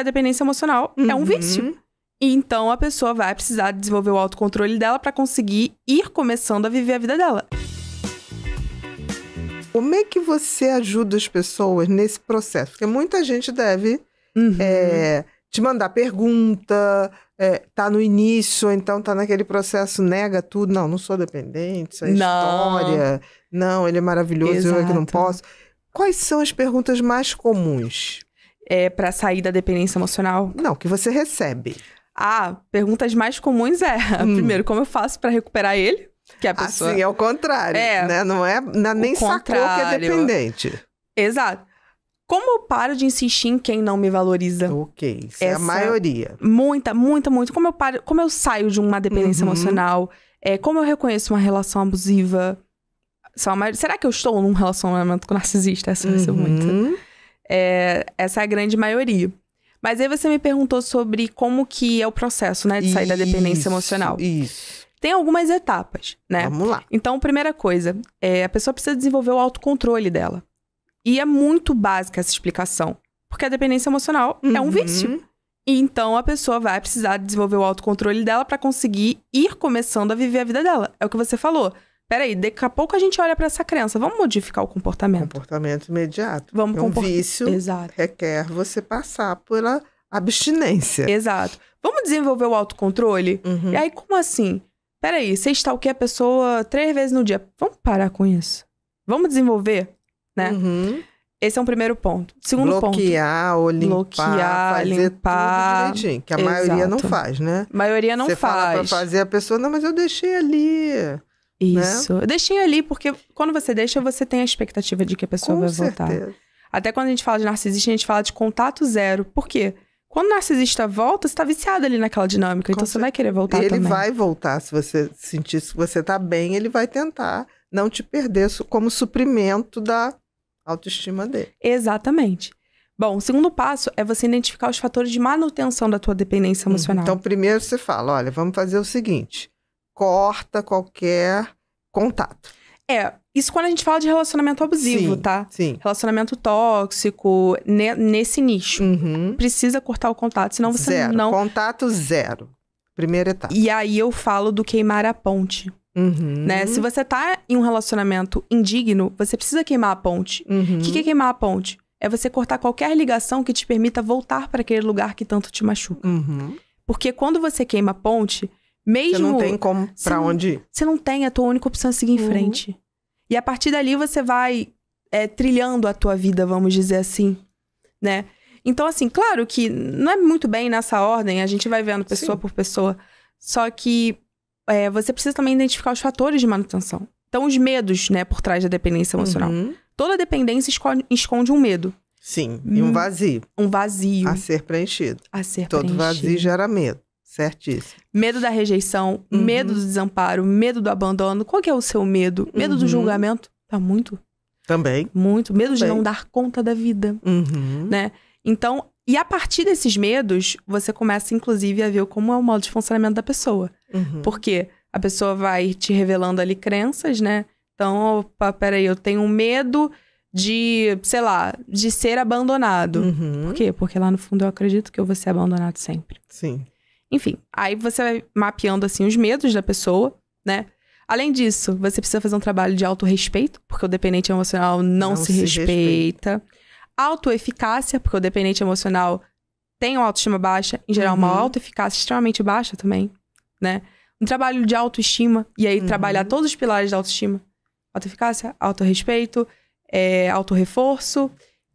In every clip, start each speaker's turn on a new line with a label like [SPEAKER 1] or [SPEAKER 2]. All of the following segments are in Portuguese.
[SPEAKER 1] a dependência emocional uhum. é um uhum. vício. E então a pessoa vai precisar desenvolver o autocontrole dela para conseguir ir começando a viver a vida dela. Como é que você
[SPEAKER 2] ajuda as pessoas nesse processo? Porque muita gente deve uhum. é, te mandar pergunta, é, tá no início, ou então tá naquele processo, nega tudo. Não, não sou dependente, isso é não. história. Não, ele é maravilhoso, Exato. eu é que não
[SPEAKER 1] posso. Quais são as perguntas mais comuns? é, para sair da dependência emocional? Não, que você recebe. Ah, perguntas mais comuns é, hum. primeiro, como eu faço para recuperar ele? Que é a assim, pessoa... Assim, é o contrário, é, né? Não é não, é nem contrário. sacou que é dependente. Exato. Como eu paro de insistir em quem não me valoriza? Ok, isso Essa, é a maioria. Muita, muita, muito. Como eu paro, como eu saio de uma dependência uhum. emocional? É, como eu reconheço uma relação abusiva? Será que eu estou num relacionamento com narcisista? Essa uhum. vai ser uhum. É, essa é a grande maioria. Mas aí você me perguntou sobre como que é o processo, né, de sair isso, da dependência emocional. Isso. Tem algumas etapas, né? Vamos lá. Então, primeira coisa, é, a pessoa precisa desenvolver o autocontrole dela. E é muito básica essa explicação, porque a dependência emocional uhum. é um uhum. vício. Então a pessoa vai precisar desenvolver o autocontrole dela para conseguir ir começando a viver a vida dela. É o que você falou peraí, daqui a pouco a gente olha para essa crença, vamos modificar o comportamento.
[SPEAKER 2] Comportamento imediato. Vamos é um vício Exato.
[SPEAKER 1] requer você passar pela abstinência. Exato. Vamos desenvolver o autocontrole? Uhum. E aí, como assim? Peraí, você stalkeia a pessoa três vezes no dia. Vamos parar com isso. Vamos desenvolver, né? Uhum. Esse é um primeiro ponto. Segundo bloquear, ponto. Ou limpar, bloquear, fazer limpar. Tudo direitinho, que a Exato. maioria não faz, né? A maioria não Você faz. Você fala pra fazer, a pessoa, não, mas eu deixei ali. Né? Isso. Né? Eu deixei ali, porque quando você deixa, você tem a expectativa de que a pessoa Com vai certeza. voltar. Até quando a gente fala de narcisista, a gente fala de contato zero. Por quê? Quando o narcisista volta, você tá viciado ali naquela dinâmica. Então, Com então certeza. você vai querer voltar ele também. Ele vai voltar. Se
[SPEAKER 2] você sentir que você tá bem, ele vai tentar não te perder como suprimento
[SPEAKER 1] da autoestima dele. Exatamente. Bom, o segundo passo é você identificar os fatores de manutenção da tua dependência uhum. emocional. Então, primeiro você fala, olha, vamos fazer o seguinte
[SPEAKER 2] corta qualquer contato.
[SPEAKER 1] É, isso quando a gente fala de relacionamento abusivo, sim, tá? Sim. Relacionamento tóxico, ne, nesse nicho. Uhum. Precisa cortar o contato, senão você zero. não. Contato zero. Primeira etapa. E aí eu falo do queimar a ponte. Uhum. Né? Se você tá em um relacionamento indigno, você precisa queimar a ponte. Uhum. O uhum. que, que é queimar a ponte? É você cortar qualquer ligação que te permita voltar para aquele lugar que tanto te machuca. Uhum. Porque quando você queima a ponte, mesmo. Você não tem como pra onde ir. Você não tem, a tua única opção é seguir em uhum. frente. E a partir dali você vai é, trilhando a tua vida, vamos dizer assim, né? Então, assim, claro que não é muito bem nessa ordem, a gente vai vendo pessoa Sim. por pessoa. Só que é, você precisa também identificar os fatores de manutenção. Então, os medos, né, por trás da dependência emocional. Uhum. Toda dependência esconde, esconde, um medo. Sim, e um hum, vazio. Um vazio. A ser preenchido. A ser Todo preenchido. vazio
[SPEAKER 2] gera medo. Certíssimo.
[SPEAKER 1] Medo da rejeição, uhum. medo do desamparo, medo do abandono. Qual que é o seu medo? Medo uhum. do julgamento? Tá muito. Também. Muito. Medo Também. de não dar conta da vida. Uhum. Né? Então, e a partir desses medos, você começa, inclusive, a ver como é o modo de funcionamento da pessoa. Uhum. Porque a pessoa vai te revelando ali crenças, né? Então, opa, peraí, eu tenho medo de, sei lá, de ser abandonado. Uhum. Por quê? Porque lá no fundo eu acredito que eu vou ser abandonado sempre. Sim. Enfim, aí você vai mapeando assim os medos da pessoa, né? Além disso, você precisa fazer um trabalho de autorrespeito, porque o dependente emocional não, não se, se, respeita. respeita. Autoeficácia, porque o dependente emocional tem uma autoestima baixa, em geral, uhum. uma autoeficácia extremamente baixa também, né? Um trabalho de autoestima, e aí uhum. trabalhar todos os pilares da autoestima. Autoeficácia, autorrespeito, é, autorreforço,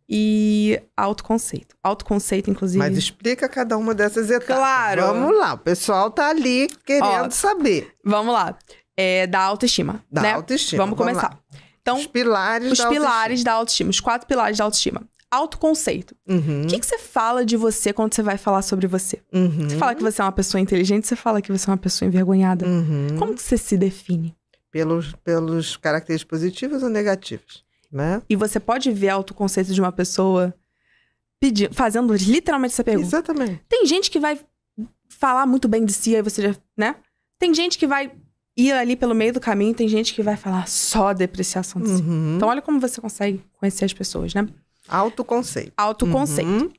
[SPEAKER 1] e autoconceito. Autoconceito, inclusive. Mas explica
[SPEAKER 2] cada uma dessas etapas. Claro. Vamos lá, o
[SPEAKER 1] pessoal tá ali querendo Ó, saber. Vamos lá. É, da autoestima. Da né? autoestima. Vamos, começar. Então, os pilares, os da, pilares autoestima. da autoestima. Os quatro pilares da autoestima. Autoconceito. Uhum. O que, que, você fala de você quando você vai falar sobre você? Uhum. Você fala que você é uma pessoa inteligente, você fala que você é uma pessoa envergonhada. Uhum. Como que você se define? Pelos, pelos caracteres positivos ou negativos? Né? E você pode ver autoconceito de uma pessoa pedindo, fazendo literalmente essa pergunta. Exatamente. Tem gente que vai falar muito bem de si, aí você já, né? Tem gente que vai ir ali pelo meio do caminho, tem gente que vai falar só depreciação de si. Uhum. Então olha como você consegue conhecer as pessoas, né? Autoconceito. Autoconceito. Uhum.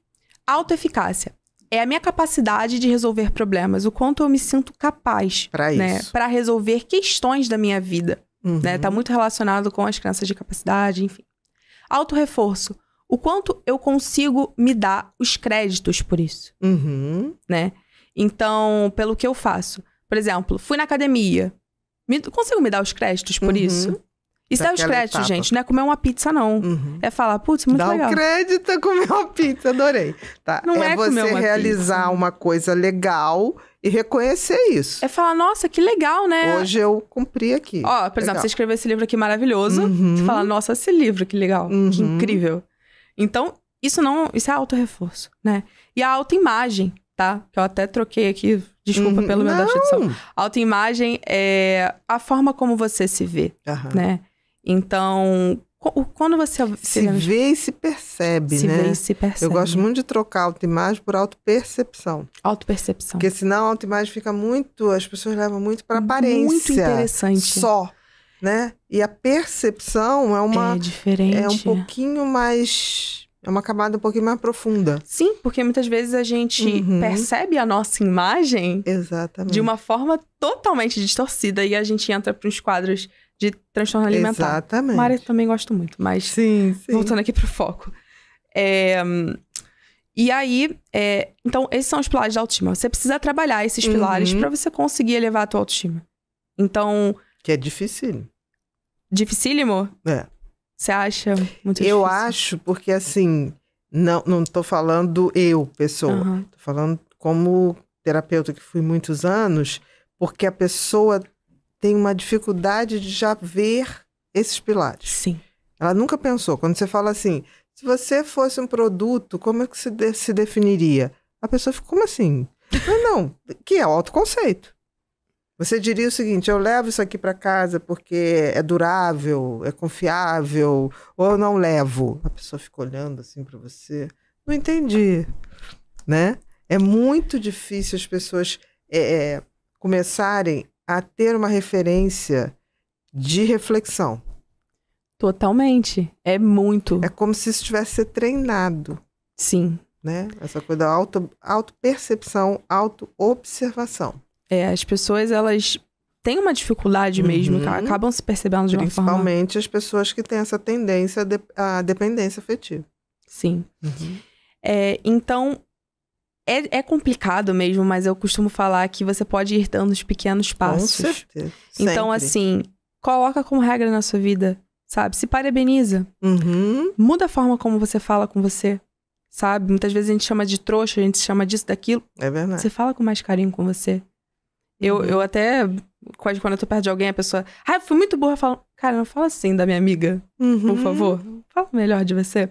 [SPEAKER 1] Autoeficácia. É a minha capacidade de resolver problemas, o quanto eu me sinto capaz para né, resolver questões da minha vida. Uhum. Né? Tá muito relacionado com as crianças de capacidade, enfim. Auto-reforço. O quanto eu consigo me dar os créditos por isso. Uhum. Né? Então, pelo que eu faço. Por exemplo, fui na academia. Me, consigo me dar os créditos por uhum. isso? Isso é os créditos, gente. Não é comer uma pizza, não. Uhum. É falar, putz, muito Dá legal. Dá um
[SPEAKER 2] crédito comer uma pizza, adorei. Tá. Não é, é você uma realizar pizza. uma coisa legal e reconhecer isso. É falar, nossa, que legal, né? Hoje eu cumpri aqui. Ó, por legal. exemplo, você escreveu
[SPEAKER 1] esse livro aqui maravilhoso. Uhum. Você fala, nossa, esse livro, que legal, uhum. que incrível. Então, isso não. Isso é auto-reforço, né? E a autoimagem, tá? Que eu até troquei aqui. Desculpa uhum. pelo meu da de audição. Autoimagem é a forma como você se vê, né? Então, quando você se vê e se percebe, se né? Vê e se percebe. Eu gosto muito de trocar autoimagem por
[SPEAKER 2] autopercepção. Autopercepção. Porque senão a autoimagem fica muito, as pessoas levam muito para aparência. Muito interessante. Só, né? E a percepção é uma é diferente. É um pouquinho
[SPEAKER 1] mais é uma camada um pouquinho mais profunda. Sim, porque muitas vezes a gente uhum. percebe a nossa imagem Exatamente. de uma forma totalmente distorcida e a gente entra para uns quadros de transtorno alimentar. Exatamente. Mari que também gosto muito, mas sim, sim. voltando aqui pro foco. É, e aí, é, então, esses são os pilares da autoestima. Você precisa trabalhar esses pilares uhum. para você conseguir elevar a tua autoestima. Então. Que é difícil. Dificílimo? É. Você
[SPEAKER 2] acha muito difícil? Eu acho, porque assim, não, não tô falando eu, pessoa. Uhum. Tô falando como terapeuta que fui muitos anos, porque a pessoa tem uma dificuldade de já ver esses pilares. Sim. Ela nunca pensou. Quando você fala assim, se você fosse um produto, como é que se, de se definiria? A pessoa fica, como assim? Mas não, que é o autoconceito. Você diria o seguinte: eu levo isso aqui para casa porque é durável, é confiável, ou eu não levo? A pessoa fica olhando assim para você. Não entendi, né? É muito difícil as pessoas é, é começarem a ter uma referência de reflexão. Totalmente. É muito. É como se isso tivesse ser treinado. Sim. Né? Essa coisa da auto, auto-percepção, auto-observação. É, as pessoas, elas têm uma dificuldade tá? uhum. mesmo, acabam se percebendo de uma forma... Principalmente as pessoas que têm essa tendência
[SPEAKER 1] à de, dependência afetiva. Sim. Uhum. É, então, é, é, complicado mesmo, mas eu costumo falar que você pode ir dando os pequenos passos. Com
[SPEAKER 2] certeza. Então, assim,
[SPEAKER 1] coloca como regra na sua vida, sabe? Se parabeniza. Uhum. Muda a forma como você fala com você, sabe? Muitas vezes a gente chama de trouxa, a gente chama disso, daquilo. É verdade. Você fala com mais carinho com você. Eu, uhum. eu até, quase quando eu tô perto de alguém, a pessoa, ah, fui muito burra, eu falo, cara, não fala assim da minha amiga, uhum. por favor. Fala melhor de você.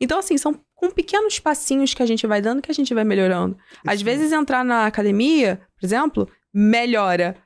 [SPEAKER 1] Então, assim, são com pequenos passinhos que a gente vai dando que a gente vai melhorando. Às vezes entrar na academia, por exemplo, melhora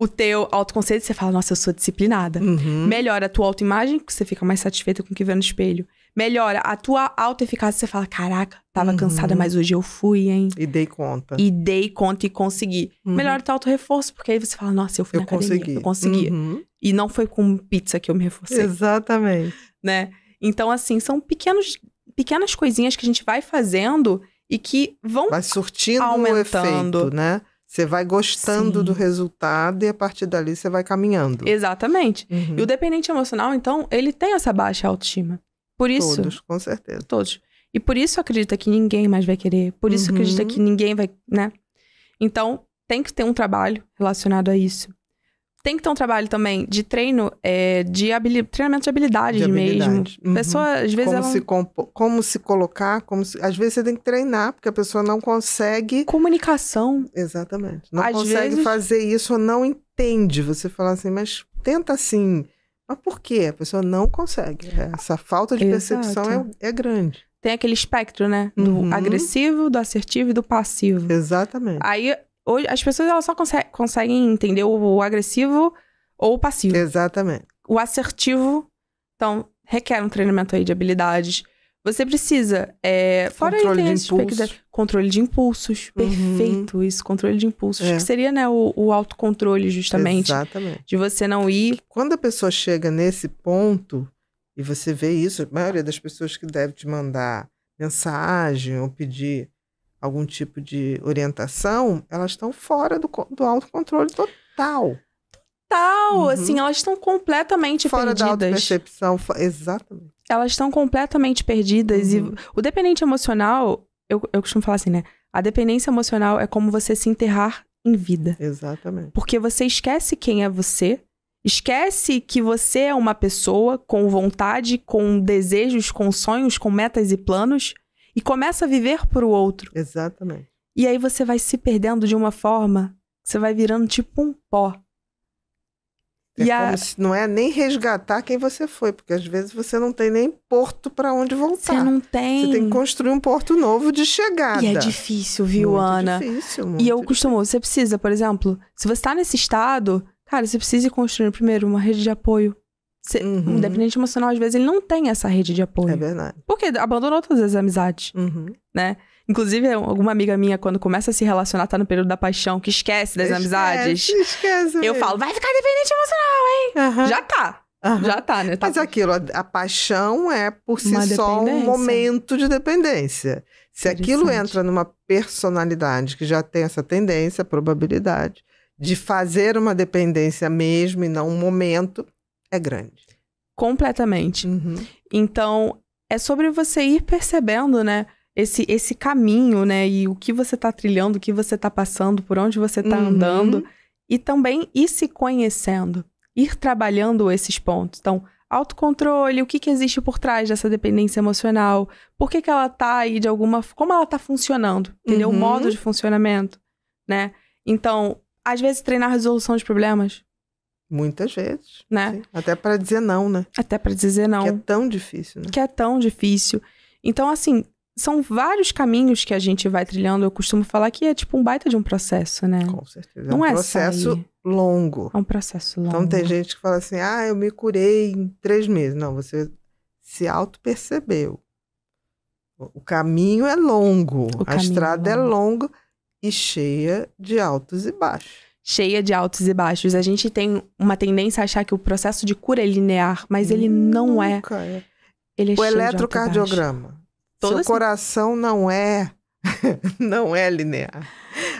[SPEAKER 1] o teu autoconceito, você fala, nossa, eu sou disciplinada. Uhum. Melhora a tua autoimagem, que você fica mais satisfeita com o que vê no espelho. Melhora a tua autoeficácia, você fala, caraca, tava uhum. cansada, mas hoje eu fui, hein? E dei conta. E dei conta e consegui. Uhum. Melhora o teu auto-reforço, porque aí você fala, nossa, eu fui eu na consegui. academia, eu consegui. Uhum. E não foi com pizza que eu me reforcei. Exatamente. Né? Então, assim, são pequenos pequenas coisinhas que a gente vai fazendo e que vão
[SPEAKER 2] vai surtindo aumentando. Um efeito, né? Você vai gostando Sim. do resultado e a partir
[SPEAKER 1] dali você vai caminhando. Exatamente. Uhum. E o dependente emocional, então, ele tem essa baixa autoestima. Por isso. Todos, com certeza. Todos. E por isso acredita que ninguém mais vai querer. Por isso uhum. acredita que ninguém vai, né? Então, tem que ter um trabalho relacionado a isso tem que ter um trabalho também de treino, é, de treinamento de habilidade, de habilidade. mesmo. Uhum. Pessoa, às vezes, como,
[SPEAKER 2] ela... se como se colocar, como se... às vezes você tem que treinar, porque a pessoa não consegue... Comunicação. Exatamente. Não às consegue vezes... fazer isso ou não entende. Você fala assim, mas tenta assim... Mas por quê? A pessoa não consegue. É, essa
[SPEAKER 1] falta de Exato. percepção é, é, grande. Tem aquele espectro, né? Do uhum. agressivo, do assertivo e do passivo. Exatamente. Aí Hoje, as pessoas elas só conse conseguem entender o, o, agressivo ou o passivo. Exatamente. O assertivo, então, requer um treinamento aí de habilidades. Você precisa, é, fora controle de impulsos. controle de impulsos, uhum. perfeito isso, controle de impulsos, é. que seria né, o, o autocontrole justamente, Exatamente.
[SPEAKER 2] de você não ir. Quando a pessoa chega nesse ponto e você vê isso, a maioria das pessoas que deve te mandar mensagem ou pedir algum tipo de orientação, elas estão fora do, do autocontrole total.
[SPEAKER 1] Total! Uhum. Assim, elas estão completamente fora perdidas. Fora da percepção, exatamente. Elas estão completamente perdidas. Uhum. E o dependente emocional, eu, eu costumo falar assim, né? A dependência emocional é como você se enterrar em vida. Exatamente. Porque você esquece quem é você, esquece que você é uma pessoa com vontade, com desejos, com sonhos, com metas e planos e começa a viver para o outro. Exatamente. E aí você vai se perdendo de uma forma, você vai virando tipo um pó.
[SPEAKER 2] É e a... não é nem resgatar quem você foi, porque às vezes você não tem nem
[SPEAKER 1] porto para onde voltar. Você não tem. Você tem que construir um porto novo de chegada. E é difícil, viu, muito Ana? Difícil, muito e eu difícil. costumo, você precisa, por exemplo, se você está nesse estado, cara, você precisa ir construindo primeiro uma rede de apoio Cê, uhum. Um dependente emocional, às vezes, ele não tem essa rede de apoio. É verdade. Porque abandonou todas as amizades, uhum. né? Inclusive, alguma amiga minha, quando começa a se relacionar, tá no período da paixão, que esquece das esquece, amizades. Esquece. Mesmo. Eu falo, vai ficar dependente emocional, hein? Uhum. Já tá. Uhum. Já tá, né? Tá. Mas é aquilo, a, a, paixão
[SPEAKER 2] é por si só um momento de dependência. Se aquilo entra numa personalidade que já tem essa tendência, probabilidade de fazer uma dependência
[SPEAKER 1] mesmo e não um momento, é grande. Completamente. Uhum. Então, é sobre você ir percebendo, né? Esse, esse caminho, né? E o que você está trilhando, o que você está passando, por onde você está uhum. andando. E também ir se conhecendo, ir trabalhando esses pontos. Então, autocontrole, o que, que existe por trás dessa dependência emocional, por que, que ela tá aí de alguma como ela tá funcionando, entendeu? Uhum. O modo de funcionamento, né? Então, às vezes treinar a resolução de problemas, Muitas vezes, né? Sim. Até para dizer não, né? Até para dizer não. Que é tão difícil, né? Que é tão difícil. Então, assim, são vários caminhos que a gente vai trilhando. Eu costumo falar que é tipo um baita de um processo, né? Com certeza. É não é um é processo
[SPEAKER 2] longo. É um processo então, longo. Então tem gente que fala assim: ah, eu me curei em três meses. Não, você se auto-percebeu. O caminho é longo, o a é estrada é, é
[SPEAKER 1] longa e cheia de altos e baixos cheia de altos e baixos. A gente tem uma tendência a achar que o processo de cura é linear, mas ele não é. é. Ele é o eletrocardiograma.
[SPEAKER 2] Todo Seu coração
[SPEAKER 1] não é
[SPEAKER 2] não é linear.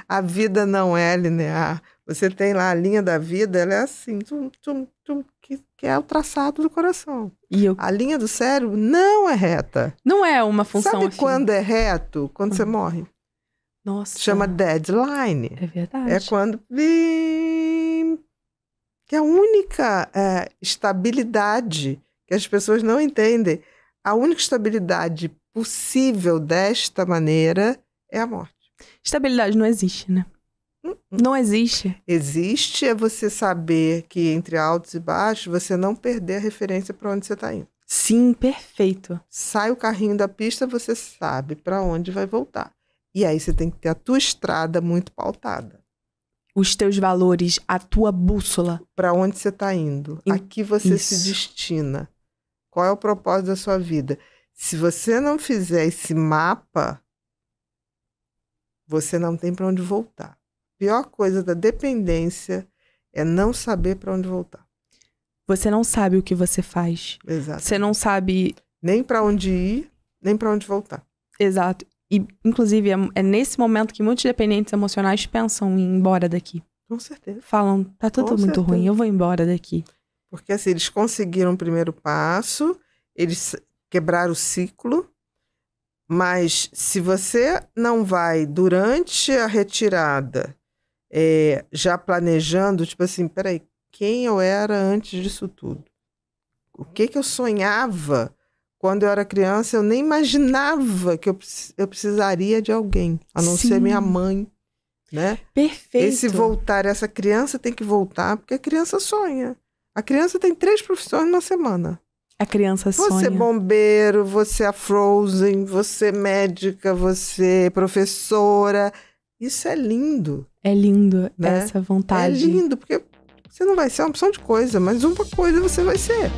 [SPEAKER 2] A vida não é linear. Você tem lá a linha da vida, ela é assim, tum, tum, tum, que, que é o traçado do coração. Eu... A linha do cérebro não é reta. Não é uma função Sabe assim. quando é reto? Quando uhum. você morre. Nossa. Chama deadline. É verdade. É quando. Que é a única é, estabilidade que as pessoas não entendem, a única estabilidade possível desta maneira é a morte. Estabilidade não existe, né? Uh-uh. Não existe. Existe é você saber que entre altos e baixos você não perder a referência para onde você está indo. Sim, perfeito. Sai o carrinho da pista, você sabe para onde vai voltar. E aí você tem que ter a tua estrada muito pautada. Os teus valores, a tua bússola. Para onde você está indo? E... Aqui você Isso. se destina. Qual é o propósito da sua vida? Se você não fizer esse mapa, você não tem para onde voltar. A pior coisa da dependência é não
[SPEAKER 1] saber para onde voltar. Você não sabe o que você faz. Exato. Você não sabe nem para onde ir, nem para onde voltar. Exato. E, inclusive, é, é nesse momento que muitos dependentes emocionais pensam em ir embora daqui. Com certeza. Falam, tá tudo Com muito certeza. ruim, eu vou embora daqui.
[SPEAKER 2] Porque assim, eles conseguiram o primeiro passo, eles quebraram o ciclo, mas se você não vai durante a retirada é, já planejando, tipo assim, peraí, quem eu era antes disso tudo? O que que eu sonhava quando eu era criança, eu nem imaginava que eu, eu precisaria de alguém, a não Sim. ser minha mãe, né? Perfeito. Esse voltar, essa criança tem que voltar, porque a criança sonha. A criança tem três profissões na semana.
[SPEAKER 1] A criança você sonha. Você
[SPEAKER 2] bombeiro, você é Frozen, você é médica, você é professora. Isso é lindo.
[SPEAKER 1] É lindo né? essa vontade. É lindo,
[SPEAKER 2] porque você não vai ser uma opção de coisa, mas uma coisa você vai ser.